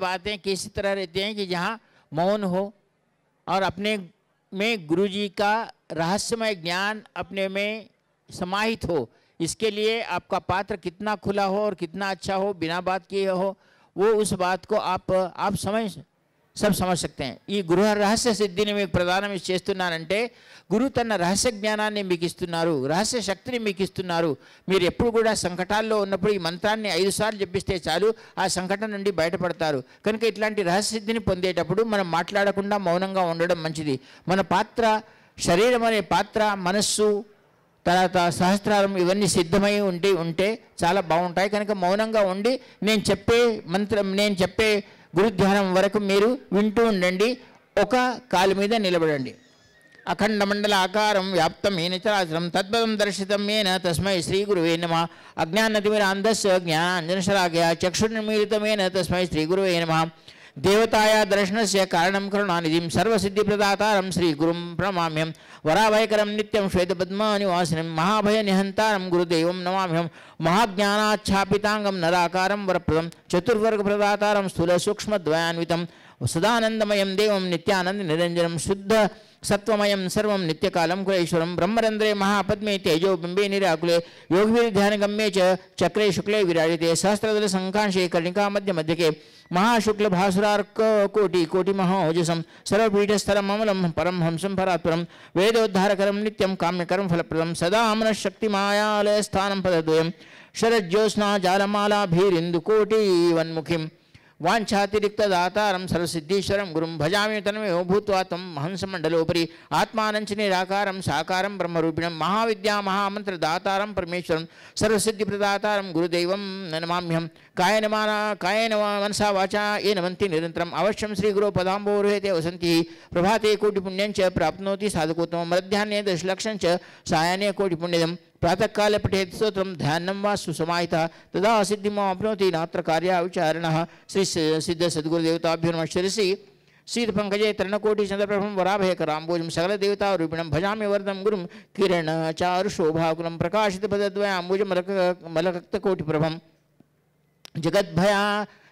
बातें किसी तरह रहती हैं कि जहाँ मौन हो और अपने में गुरु जी का रहस्यमय ज्ञान अपने में समाहित हो इसके लिए आपका पात्र कितना खुला हो और कितना अच्छा हो बिना बात किए हो वो उस बात को आप आप समझ సబ్ సమస్యక్తే ఈ గృహ రహస్య సిద్ధిని మీకు ప్రధానం చేస్తున్నానంటే గురువు తన రహస్య జ్ఞానాన్ని మీకు ఇస్తున్నారు రహస్య శక్తిని మీకు ఇస్తున్నారు మీరు ఎప్పుడు కూడా సంకటాల్లో ఉన్నప్పుడు ఈ మంత్రాన్ని ఐదు సార్లు చెప్పిస్తే చాలు ఆ సంకటం నుండి బయటపడతారు కనుక ఇట్లాంటి రహస్య సిద్ధిని పొందేటప్పుడు మనం మాట్లాడకుండా మౌనంగా ఉండడం మంచిది మన పాత్ర శరీరం అనే పాత్ర మనస్సు తర్వాత సహస్రారం ఇవన్నీ సిద్ధమై ఉండి ఉంటే చాలా బాగుంటాయి కనుక మౌనంగా ఉండి నేను చెప్పే మంత్రం నేను చెప్పే గురుధ్యానం వరకు మీరు వింటూ ఉండండి ఒక కాలు మీద నిలబడండి అఖండ మండల ఆకారం వ్యాప్తం ఏ చరాచరం తద్వదం దర్శితం ఏన తస్మై శ్రీ గురువే నమ అజ్ఞానతిమిరాంధస్య జ్ఞానాంజనశలాఘయ చక్షుర్నిమీలితమైన తస్మై శ్రీ గురువే నమ देवताया दर्शन से दर्शनस्य कारणं करुणानिधिं सर्वसिद्धिप्रदातारं श्रीगुरुं महाभय निहंता गुरुदेव नमाम्यम महाभयनिहन्तारं नराकार वरप्रदम चतुर्वर्ग प्रदाता स्थूल चतुर्वर्गप्रदातारं स्थूलसूक्ष्मद्वयान्वितं देव देवं निरंजन शुद्ध सत्वमयं सर्व नित्यकालम कुलेश्वरम ब्रह्मरंद्रे महापद्मे बिंबे निराकुले ध्यान च चक्रे शुक्ले विराजिते मध्य के महाशुक्ल भासुरार्क कोटि कोटि महोजसम सर्वपीठस्थल ममलम परम हंसम परात्परम वेदोद्धारकरम नित्यम काम्यकरम फलप्रदम सदा अमर शक्ति मायालय स्थानम पदद्वयम शरज्योत्स्ना जालमाला भीरिंदुकोटि वन्मुखिम वाञ्छातिरिक्त दातारं सर्वसिद्धीश्वरं गुरुं भजामि तन्मयो भूत्वा तं महंसमण्डलोपरि आत्मानञ्च निराकारं साकारं ब्रह्मरूपिणं महाविद्यामहामन्त्रदातारं परमेश्वरं सर्वसिद्धिप्रदातारं गुरुदेवं नमाम्यहं कायेन माना कायेन मनसा वाचा ये नमन्ति निरंतर अवश्यम श्रीगुरो पदाम्बोरुहे ते प्रभाते कोटिपुण्यं च प्राप्नोति साधुकोत्तमं मध्याह्ने दशलक्षं च सायने कोटिपुण्यदं प्रातःकाले पठेत स्तोत्रं ध्यान वा सुसमाहितः तदा सिद्धिमाप्नोति नात्र कार्याविचारिणः श्री सिद्धसद्गुरुदेवताभ्यो नमः शिरसि शीतपङ्कजे भजा वराभयकराम्बोजं गुरु किरण चारु शोभाकुल प्रकाशित पदद्वयांबुज मलक मलकोटिप्रभम जगद्भया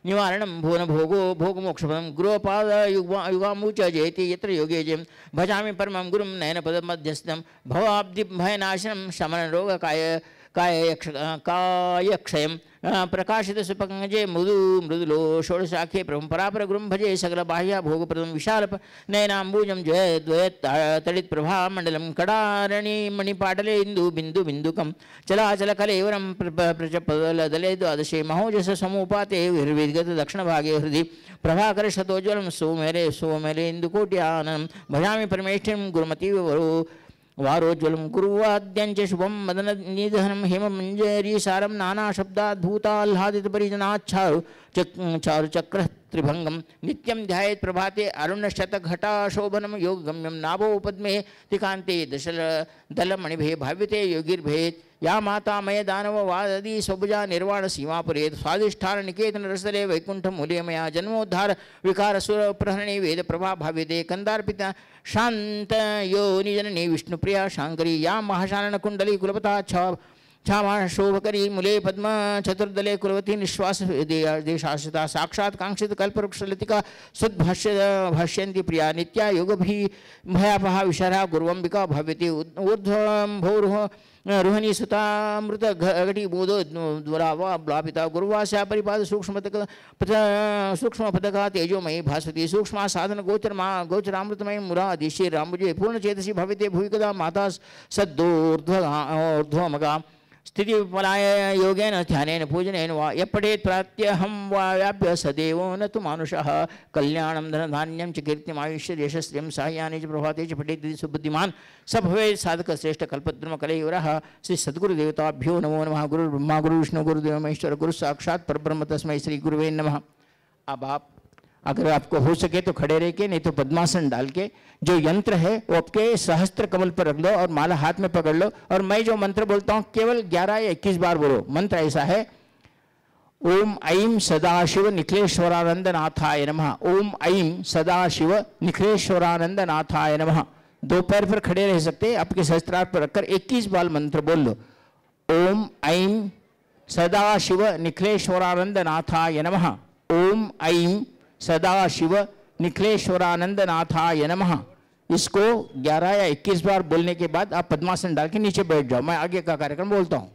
निवारण भुवन भोगो भोगमोक्षपदं गृहपाद युगा युगामूच जयति यत्र नयन पद परमं गुरुं नयनपदमध्यस्थं शमन रोग काय कायक्षयं हाँ, प्रकाशित सुपंगजे मृदु मृदुलो षोडशाख्ये परापर परापरगुरुं भजे सकलबाह्या भोगप्रदं विशालप नयनाम्बूजं जय द्वयत् तडित्प्रभामण्डलं कडारणि मणिपाटले इन्दु बिन्दु बिन्दुकं चलाचलकलेवरं प्रचपदलदले द्वादशे महोजस समुपाते हृविद्गत दक्षिणभागे हृदि प्रभाकरशतोज्वलं सोमेरे सोमेरे इन्दुकोट्यानं भजामि परमेष्ठिं गुरुमतीवरो वारोज्वल शुभम मदन निधन हेम वारोज्वलं कुर्वाद्यञ्च शुभं मदननिधनं हेममञ्जरीसारं नानाशब्दाद्भूताह्लादितपरिजनाच्छारु चारु चक्र त्रिभंगम नित्यम ध्यायत प्रभाते अरुण शतक घटा शोभनम योग गम्यम नाभो नाभोपद्मेः तिकांते दशल दलमणिभिः भाव्यते योगिर्भेत् या माता मय दानव वादी स्वभुजा निर्वाण सीमापुरे स्वादिष्ठान निकेतन रसले वैकुंठ मूल्यमया जन्मोद्धार विकार सुर प्रहरणी वेद प्रभा भाव्यते कंदार्पिता शांत विष्णु प्रिया शांकरी या महाशानन कुंडली कुलपता छ क्षमा शोभकरी मुले पद्म चतुर्दले कुलवती निश्वास देशाश्रिता साक्षात कांक्षित कल्पवृक्षलतिका सुदभाष्य भाष्यन्ति प्रिया नित्या भी भयापहा विशरा गुरुवंबिका भव्यती ऊर्ध्वं रोहिणी सुतामृत घटी बोधो द्वरा वा ब्लापिता परिपाद सूक्ष्म सूक्ष्म पदका तेजोमय भास्वती सूक्ष्म साधन गोचर मा गोचरामृतमय मुरा श्री रामुजे पूर्ण चेतसी भविते भूयिकदा माता सद्दूर्ध्वगा स्थिति विपलाय योगेन ध्यान पूजन वा यपटे व्याप्य सदेव न तो मानुष कल्याण धन धान्यम चीर्तिम आयुष्य यशस्त्री साह्यानि च प्रभाते च पटे भवे साधक श्रेष्ठ कल्पद्रम कलयुर श्री सद्गुदेवताभ्यो नमो नम गुरु ब्रह्म गुरु विष्णु गुरुदेव महेश्वर गुरु साक्षात् परब्रह्म तस्म श्री नम अब आप अगर आपको हो सके तो खड़े रह के नहीं तो पद्मासन डाल के जो यंत्र है वो आपके सहस्त्र कमल पर रख लो और माला हाथ में पकड़ लो और मैं जो मंत्र बोलता हूँ केवल ग्यारह या इक्कीस बार बोलो मंत्र ऐसा है ओम सदा सदाशिव निखिलेश्वरानंद नाथाय नम ओम सदा सदाशिव निखिलेश्वरानंद नाथाय नम दो पैर पर खड़े रह सकते आपके सहस्त्रार्थ पर रखकर इक्कीस बार मंत्र बोल लो ओम सदा सदाशिव निखिलेश्वरानंद नाथाय नम ओम ऐम सदा शिव सदाशिव निखिलेश्वरानंदनाथाय नमः इसको 11 या 21 बार बोलने के बाद आप पद्मासन डाल के नीचे बैठ जाओ मैं आगे का कार्यक्रम बोलता हूँ